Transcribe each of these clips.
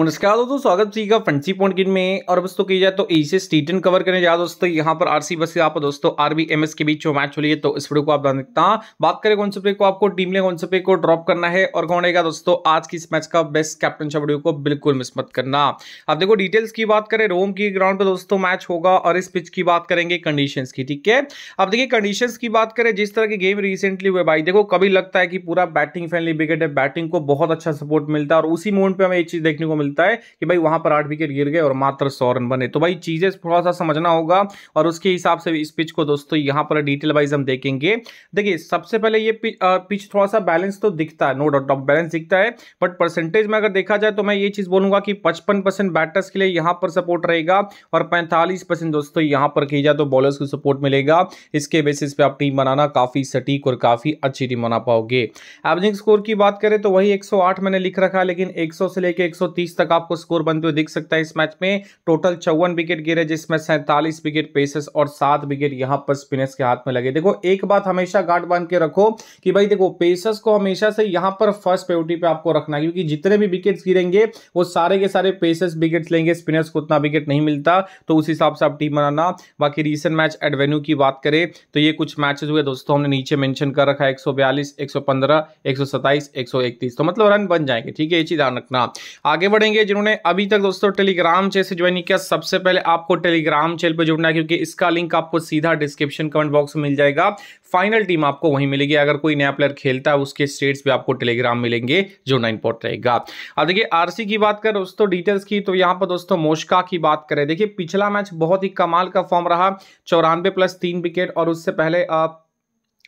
नमस्कार दोस्तों स्वागत जी का फंसी पॉइंट गिन में और दोस्तों की जाए तो एशियस टी टेन कवर करने जाए दोस्तों यहाँ पर आरसी बस आप दोस्तों आरबी एमएस के बीच जो मैच हो रही है तो इस वीडियो को आप जान देखता बात करें कौन से को आपको टीम ने कौन से प्ले को ड्रॉप करना है और कौन रहेगा दोस्तों आज की इस मैच का बेस्ट कैप्टन शाह को बिल्कुल मिस मत करना अब देखो डिटेल्स की बात करें रोम की ग्राउंड पर दोस्तों मैच होगा और इस पिच की बात करेंगे कंडीशन की ठीक है अब देखिए कंडीशन की बात करें जिस तरह के गेम रिसेंटली हुए भाई देखो कभी लगता है कि पूरा बैटिंग फैनली विकेट है बैटिंग को बहुत अच्छा सपोर्ट मिलता है और उसी मोमेंट पर हमें ये चीज देखने को मिलती मिलता है कि भाई वहां पर आठ विकेट गिर गए और मात्र सौ रन बने तो भाई चीजें थोड़ा सा समझना होगा और उसके हिसाब से इस पिच को दोस्तों यहां पर डिटेल वाइज हम देखेंगे देखिए सबसे पहले ये पिच, थोड़ा सा बैलेंस तो दिखता है नो डाउट ऑफ बैलेंस दिखता है बट परसेंटेज में अगर देखा जाए तो मैं ये चीज बोलूंगा कि पचपन बैटर्स के लिए यहां पर सपोर्ट रहेगा और पैंतालीस दोस्तों यहां पर की जाए तो बॉलर्स को सपोर्ट मिलेगा इसके बेसिस पे आप टीम बनाना काफी सटीक और काफी अच्छी टीम बना पाओगे एवरेजिंग स्कोर की बात करें तो वही 108 मैंने लिख रखा है लेकिन 100 से लेकर 130 तक आपको स्कोर बनते हुए दिख सकता है इस मैच में टोटल चौवन विकेट गिरे जिसमें सैंतालीस विकेट पेसेस और सात विकेट यहां पर स्पिनर्स के हाथ में लगे देखो एक बात हमेशा गार्ड बांध के रखो कि भाई देखो पेसर्स को हमेशा से यहां पर फर्स्ट प्योरिटी पे आपको रखना क्योंकि जितने भी विकेट गिरेंगे वो सारे के सारे पेसर्स विकेट लेंगे स्पिनर्स को उतना विकेट नहीं मिलता तो उस हिसाब से आप टीम बनाना बाकी रिसेंट मैच एडवेन्यू की बात करें तो ये कुछ मैचेस हुए दोस्तों हमने नीचे मेंशन कर रखा है 142, 115, 127, 131 तो मतलब रन बन जाएंगे ठीक है ये चीज ध्यान रखना आगे बढ़ बढ़ेंगे जिन्होंने अभी तक दोस्तों टेलीग्राम चैनल से ज्वाइन नहीं किया सबसे पहले आपको टेलीग्राम चैनल पर जुड़ना है क्योंकि इसका लिंक आपको सीधा डिस्क्रिप्शन कमेंट बॉक्स में मिल जाएगा फाइनल टीम आपको वहीं मिलेगी अगर कोई नया प्लेयर खेलता है उसके स्टेट्स भी आपको टेलीग्राम मिलेंगे जो ना इंपॉर्ट रहेगा अब देखिए आरसी की बात कर दोस्तों डिटेल्स की तो यहाँ पर दोस्तों मोशका की बात करें देखिए पिछला मैच बहुत ही कमाल का फॉर्म रहा चौरानवे प्लस तीन विकेट और उससे पहले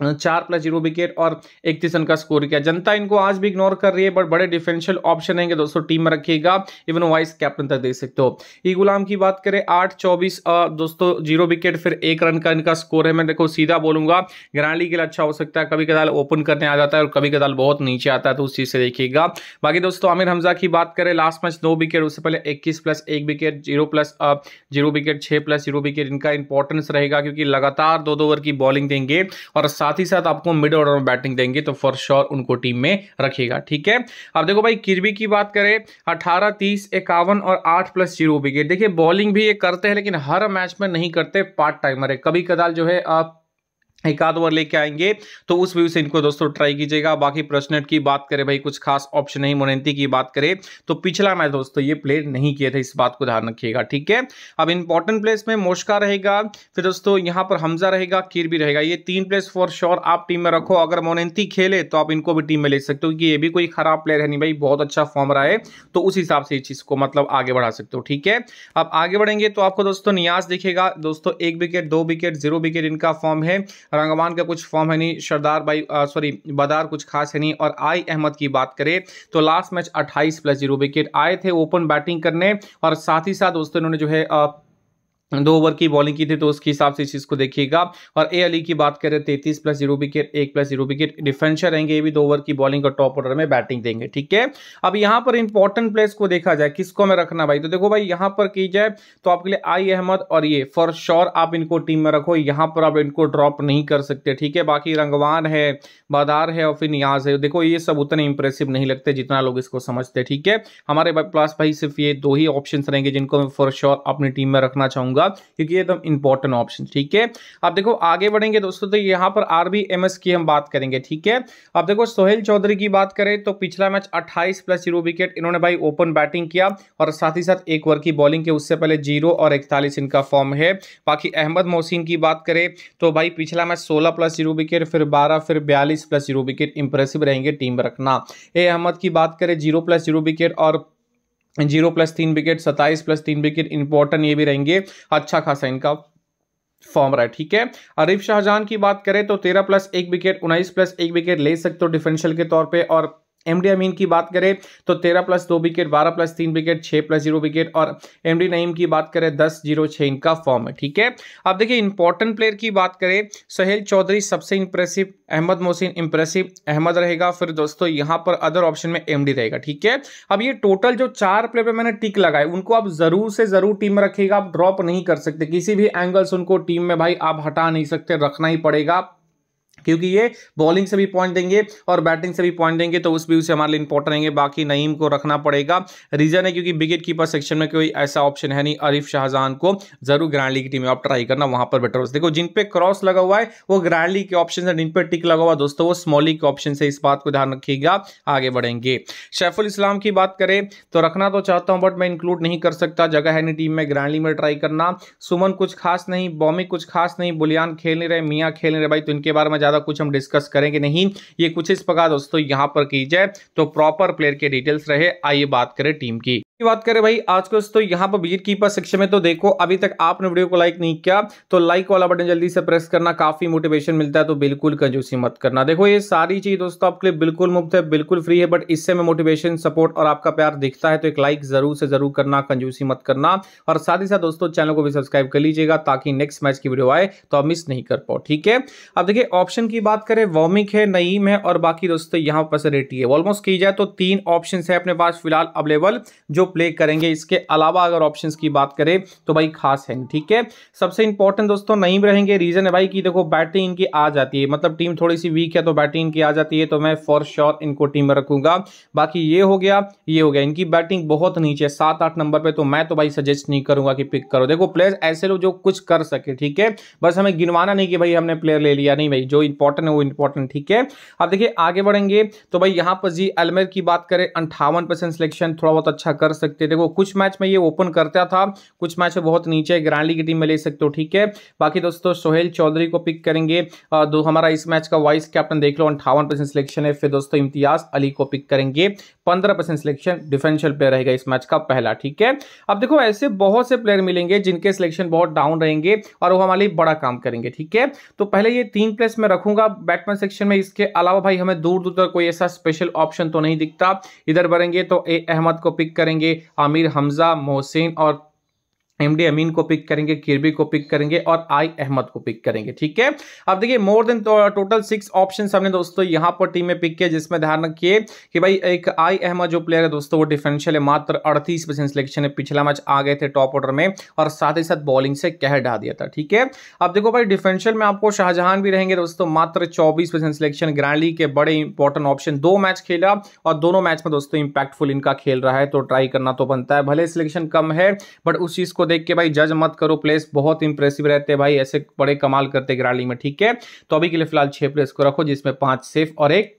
चार प्लस जीरो विकेट और इकतीस रन का स्कोर किया जनता इनको आज भी इग्नोर कर रही है बट बड़े डिफेंशियल ऑप्शन रहेंगे दोस्तों टीम में रखिएगा इवन वाइस कैप्टन तक देख सकते हो ई गुलाम की बात करें आठ चौबीस दोस्तों जीरो विकेट फिर एक रन का इनका स्कोर है मैं देखो सीधा बोलूंगा ग्रांडी के लिए अच्छा हो सकता है कभी कदाल ओपन करने आ जाता है और कभी कदाल बहुत नीचे आता है तो उस चीज़ से देखिएगा बाकी दोस्तों आमिर हमजा की बात करें लास्ट मैच नौ विकेट उससे पहले इक्कीस प्लस एक wicket zero plus zero wicket छः प्लस जीरो विकेट इनका इंपॉर्टेंस रहेगा क्योंकि लगातार दो दो ओवर की बॉलिंग देंगे और साथ साथ ही साथ आपको मिड ऑर्डर में बैटिंग देंगे तो फॉर श्योर उनको टीम में रखिएगा ठीक है अब देखो भाई किरबी की बात करें अठारह तीस इक्यावन और आठ प्लस जीरो विकेट देखिए बॉलिंग भी ये करते हैं लेकिन हर मैच में नहीं करते पार्ट टाइमर है कभी कदाल जो है एक आध ओवर लेके आएंगे तो उस व्यू से इनको दोस्तों ट्राई कीजिएगा बाकी प्रश्न की बात करें भाई कुछ खास ऑप्शन नहीं मोनती की बात करें तो पिछला मैच दोस्तों ये प्ले नहीं किए थे इस बात को ध्यान रखिएगा ठीक है अब इंपॉर्टेंट प्लेस में मोशका रहेगा फिर दोस्तों यहाँ पर हमजा रहेगा कीर भी रहेगा ये तीन प्लेस फॉर श्योर आप टीम में रखो अगर मोनती खेले तो आप इनको भी टीम में ले सकते हो कि ये भी कोई खराब प्लेयर है नहीं भाई बहुत अच्छा फॉर्म रहा है तो उस हिसाब से इस चीज़ को मतलब आगे बढ़ा सकते हो ठीक है अब आगे बढ़ेंगे तो आपको दोस्तों नियाज दिखेगा दोस्तों एक विकेट दो विकेट जीरो विकेट इनका फॉर्म है रंगवान का कुछ फॉर्म है नहीं सरदार भाई सॉरी बदार कुछ खास है नहीं और आई अहमद की बात करें तो लास्ट मैच अट्ठाईस प्लस जीरो विकेट आए थे ओपन बैटिंग करने और साथ ही साथ दोस्तों इन्होंने जो है दो ओवर की बॉलिंग की थी तो उसके हिसाब से इस चीज़ को देखिएगा और ए अली की बात करें तैतीस प्लस जीरो विकेट एक प्लस जीरो विकेट डिफेंसर रहेंगे ये भी दो ओवर की बॉलिंग और टॉप ऑर्डर में बैटिंग देंगे ठीक है अब यहाँ पर इंपॉर्टेंट प्लेस को देखा जाए किसको मैं रखना भाई तो देखो भाई यहाँ पर की जाए तो आपके लिए आई अहमद और ये फॉर श्योर आप इनको टीम में रखो यहाँ पर आप इनको ड्रॉप नहीं कर सकते ठीक है बाकी रंगवान है बादार है और फिर नियाज है देखो ये सब उतने इंप्रेसिव नहीं लगते जितना लोग इसको समझते ठीक है हमारे पास भाई सिर्फ ये दो ही ऑप्शन रहेंगे जिनको मैं फॉर श्योर अपनी टीम में रखना चाहूँगा होगा क्योंकि ये तो इंपॉर्टेंट ऑप्शन ठीक है अब देखो आगे बढ़ेंगे दोस्तों तो यहाँ पर आरबीएमएस की हम बात करेंगे ठीक है अब देखो सोहेल चौधरी की बात करें तो पिछला मैच अट्ठाईस प्लस जीरो विकेट इन्होंने भाई ओपन बैटिंग किया और साथ ही साथ एक ओवर की बॉलिंग के उससे पहले जीरो और इकतालीस इनका फॉर्म है बाकी अहमद मोहसिन की बात करें तो भाई पिछला मैच सोलह प्लस जीरो विकेट फिर बारह फिर बयालीस प्लस जीरो विकेट इंप्रेसिव रहेंगे टीम रखना ए अहमद की बात करें जीरो प्लस जीरो विकेट और जीरो प्लस तीन विकेट सत्ताईस प्लस तीन विकेट इंपॉर्टेंट ये भी रहेंगे अच्छा खासा इनका फॉर्म रहा है ठीक है अरिफ शाहजहान की बात करें तो तेरह प्लस एक विकेट उन्नीस प्लस एक विकेट ले सकते हो डिफेंशियल के तौर पे और एमडी अमीन की बात करें तो तेरह प्लस दो विकेट बारह प्लस तीन विकेट छः प्लस जीरो विकेट और एमडी नईम की बात करें दस जीरो छः इनका फॉर्म है ठीक है अब देखिए इंपॉर्टेंट प्लेयर की बात करें सहेल चौधरी सबसे इंप्रेसिव अहमद मोहसिन इंप्रेसिव अहमद रहेगा फिर दोस्तों यहाँ पर अदर ऑप्शन में एमडी रहेगा ठीक है अब ये टोटल जो चार प्लेयर पर मैंने टिक लगाए उनको आप जरूर से जरूर टीम में रखिएगा आप ड्रॉप नहीं कर सकते किसी भी एंगल से उनको टीम में भाई आप हटा नहीं सकते रखना ही पड़ेगा क्योंकि ये बॉलिंग से भी पॉइंट देंगे और बैटिंग से भी पॉइंट देंगे तो उस व्यू से हमारे लिए इंपॉर्टेंट रहेंगे बाकी नईम को रखना पड़ेगा रीजन है क्योंकि विकेट कीपर सेक्शन में कोई ऐसा ऑप्शन है नहीं अरिफ शाहजहान को जरूर ग्रैंड लीग की टीम में आप ट्राई करना वहां पर बेटर देखो जिन पे क्रॉस लगा हुआ है वो ग्रैंड लीग के ऑप्शन है जिन पर टिक लगा हुआ दोस्तों वो स्मॉली के ऑप्शन है इस बात को ध्यान रखिएगा आगे बढ़ेंगे शैफुल इस्लाम की बात करें तो रखना तो चाहता हूं बट मैं इंक्लूड नहीं कर सकता जगह है नहीं टीम में ग्रैंड लीग में ट्राई करना सुमन कुछ खास नहीं बॉमिक कुछ खास नहीं बुलियान खेल नहीं रहे मियाँ खेल नहीं रहे भाई तो इनके बारे में ज़्यादा कुछ हम डिस्कस करेंगे नहीं ये कुछ इस प्रकार दोस्तों यहां पर की जाए तो प्रॉपर प्लेयर के डिटेल्स रहे आइए बात करें टीम की की बात करें भाई आज को तो यहाँ पर बीट कीपर सेक्शन में तो देखो अभी तक आपने वीडियो को लाइक नहीं किया तो लाइक वाला बटन जल्दी से प्रेस करना काफी मोटिवेशन मिलता है तो बिल्कुल कंजूसी मत करना देखो ये सारी चीज दोस्तों आपके लिए बिल्कुल मुफ्त है बिल्कुल फ्री है बट इससे में मोटिवेशन सपोर्ट और आपका प्यार दिखता है तो एक लाइक जरूर से जरूर करना कंजूसी मत करना और साथ ही साथ दोस्तों चैनल को भी सब्सक्राइब कर लीजिएगा ताकि नेक्स्ट मैच की वीडियो आए तो आप मिस नहीं कर पाओ ठीक है अब देखिए ऑप्शन की बात करें वॉमिक है नईम है और बाकी दोस्तों यहाँ पर रेटी है ऑलमोस्ट की जाए तो तीन ऑप्शन है अपने पास फिलहाल अवेलेबल जो प्ले करेंगे इसके अलावा अगर ऑप्शंस की बात करें तो भाई खास है ठीक है सबसे इंपॉर्टेंट दोस्तों नहीं रहेंगे रीजन है भाई कि देखो बैटिंग इनकी आ जाती है मतलब टीम थोड़ी सी वीक है तो बैटिंग इनकी आ जाती है तो मैं फॉर श्योर इनको टीम में रखूंगा बाकी ये हो गया ये हो गया इनकी बैटिंग बहुत नीचे सात आठ नंबर पर तो मैं तो भाई सजेस्ट नहीं करूंगा कि पिक करो देखो प्लेयर ऐसे लोग जो कुछ कर सके ठीक है बस हमें गिनवाना नहीं कि भाई हमने प्लेयर ले लिया नहीं भाई जो इंपॉर्टेंट है वो इंपॉर्टेंट ठीक है अब देखिए आगे बढ़ेंगे तो भाई यहां पर जी अलमेर की बात करें अंठावन परसेंट सिलेक्शन थोड़ा बहुत अच्छा कर सकते देखो कुछ मैच में ये ओपन करता था कुछ मैच में बहुत नीचे ग्रांडली की टीम में ले सकते हो ठीक है बाकी दोस्तों सोहेल चौधरी को पिक करेंगे दो हमारा इस मैच का वाइस कैप्टन देख लो अंठावन परसेंट सिलेक्शन है फिर दोस्तों इम्तियाज अली को पिक करेंगे पंद्रह परसेंट सिलेक्शन डिफेंशियल प्लेयर रहेगा इस मैच का पहला ठीक है अब देखो ऐसे बहुत से प्लेयर मिलेंगे जिनके सिलेक्शन बहुत डाउन रहेंगे और वो हमारे लिए बड़ा काम करेंगे ठीक है तो पहले ये तीन प्लेस में रखूंगा बैटमैन सेक्शन में इसके अलावा भाई हमें दूर दूर तक कोई ऐसा स्पेशल ऑप्शन तो नहीं दिखता इधर बढ़ेंगे तो ए अहमद को पिक करेंगे आमिर हमजा मोहसिन और डी अमीन को पिक करेंगे किरबी को पिक करेंगे और आई अहमद को पिक करेंगे ठीक है अब देखिए more than total six option हमने दोस्तों यहां पर टीम में पिक किया जिसमें ध्यान रखिए कि भाई एक आई अहमद जो प्लेयर है दोस्तों वो डिफरेंशियल है मात्र अड़तीस परसेंट सिलेक्शन है पिछला मैच आ गए थे टॉप ऑर्डर में और साथ ही साथ बॉलिंग से कह डा दिया था ठीक है अब देखो भाई डिफेंशियल में आपको शाहजहां भी रहेंगे दोस्तों मात्र चौबीस परसेंट सिलेक्शन ग्रैंडली के बड़े इंपॉर्टेंट ऑप्शन दो मैच खेला और दोनों मैच में दोस्तों इंपैक्टफुल इनका खेल रहा है तो ट्राई करना तो बनता है भले सिलेक्शन कम है बट उस चीज को देख के भाई जज मत करो प्लेस बहुत इंप्रेसिव रहते हैं भाई ऐसे बड़े कमाल करते ग्राली में ठीक है तो अभी के लिए फिलहाल छह प्लेस को रखो जिसमें पांच सेफ और एक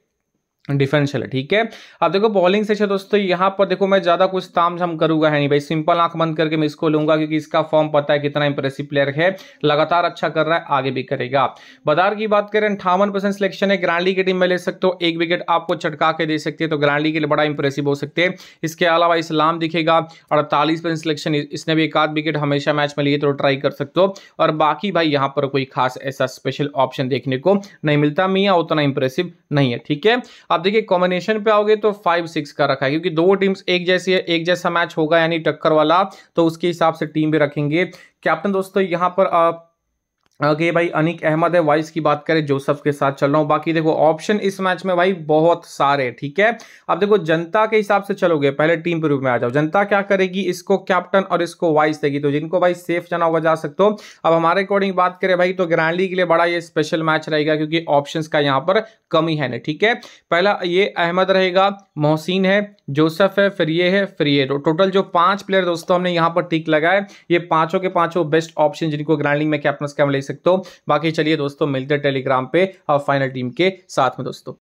डिफेंशियल है ठीक है अब देखो बॉलिंग से अच्छा दोस्तों यहाँ पर देखो मैं ज्यादा कुछ ताम झाम करूंगा है नहीं भाई सिंपल आंख बंद करके मैं इसको लूंगा क्योंकि इसका फॉर्म पता है कितना इंप्रेसिव प्लेयर है लगातार अच्छा कर रहा है आगे भी करेगा बदार की बात करें अंठावन परसेंट सिलेक्शन है ग्रांडी की टीम में ले सकते हो एक विकेट आपको चटका के दे सकते हैं तो ग्रांडी के लिए बड़ा इंप्रेसिव हो सकते हैं इसके अलावा इस्लाम दिखेगा अड़तालीस परसेंट सिलेक्शन इसने भी एक आध विकेट हमेशा मैच में लिए तो ट्राई कर सकते हो और बाकी भाई यहाँ पर कोई खास ऐसा स्पेशल ऑप्शन देखने को नहीं मिलता मियाँ उतना इंप्रेसिव नहीं है ठीक है आप देखिए कॉम्बिनेशन पे आओगे तो फाइव सिक्स का रखा है क्योंकि दो टीम्स एक जैसी है एक जैसा मैच होगा यानी टक्कर वाला तो उसके हिसाब से टीम भी रखेंगे कैप्टन दोस्तों यहाँ पर आप आगे भाई अनिक अहमद है वाइस की बात करें जोसफ के साथ चल रहा हूँ बाकी देखो ऑप्शन इस मैच में भाई बहुत सारे ठीक है अब देखो जनता के हिसाब से चलोगे पहले टीम के रूप में आ जाओ जनता क्या करेगी इसको कैप्टन और इसको वाइस देगी तो जिनको भाई सेफ जाना होगा जा सकते हो अब हमारे अकॉर्डिंग बात करें भाई तो ग्रैंडली के लिए बड़ा ये स्पेशल मैच रहेगा क्योंकि ऑप्शन का यहाँ पर कमी है ना ठीक है पहला ये अहमद रहेगा मोहसिन है जोसफ है फिर ये है फिर ये टोटल तो जो पांच प्लेयर दोस्तों हमने यहाँ पर टिक लगाए ये पांचों के पांचों बेस्ट ऑप्शन जिनको ग्रैंडलिंग में कैप्टन का ले सकते हो बाकी चलिए दोस्तों मिलते हैं टेलीग्राम पे और फाइनल टीम के साथ में दोस्तों